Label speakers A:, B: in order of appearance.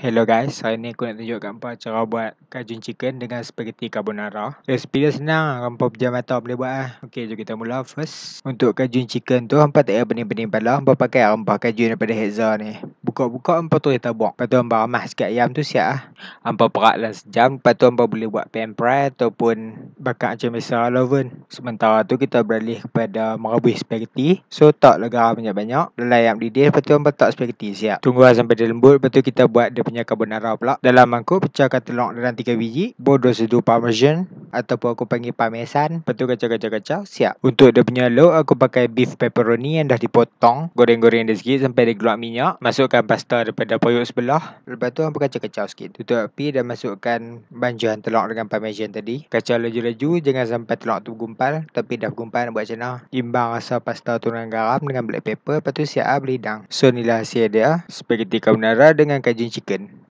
A: Hello guys, hari ni aku nak tunjukkan apa cara buat kajun chicken dengan spaghetti carbonara. Resipi dia senang, hampa pejam mata boleh buat lah. Ok, jom kita mula first. Untuk kajun chicken tu, hampa tak payah pening-pening pada. Hampa pakai rempah kajun daripada Hexa ni buka-buka hangpa tu kita buat. Lepas tu hangpa ramah sikit ayam tu siap ah. Hangpa perak dalam sejam, lepas tu hangpa boleh buat pan fry ataupun bakar macam biasa lah, oven. Sementara tu kita beralih kepada merebus spaghetti. So tak lagi banyak-banyak. Dalam ayam didih, lepas tu hangpa tak spaghetti siap. Tunggu lah sampai dia lembut, lepas tu kita buat dia punya carbonara pula. Dalam mangkuk pecahkan telur dalam 3 biji, bodoh sedu parmesan, ataupun aku panggil parmesan. Lepas tu kacau-kacau-kacau, siap. Untuk dia punya lauk, aku pakai beef pepperoni yang dah dipotong. Goreng-goreng dia sikit sampai dia keluar minyak. Masukkan pasta daripada poyok sebelah. Lepas tu aku kacau-kacau sikit. Tutup api dan masukkan banjuan telur dengan parmesan tadi. Kacau laju-laju, jangan sampai telur tu gumpal. Tapi dah gumpal nak buat macam mana. Imbang rasa pasta tu dengan garam dengan black pepper. Lepas tu siap lah berhidang. So, inilah hasil dia. Spaghetti carbonara dengan kajun chicken.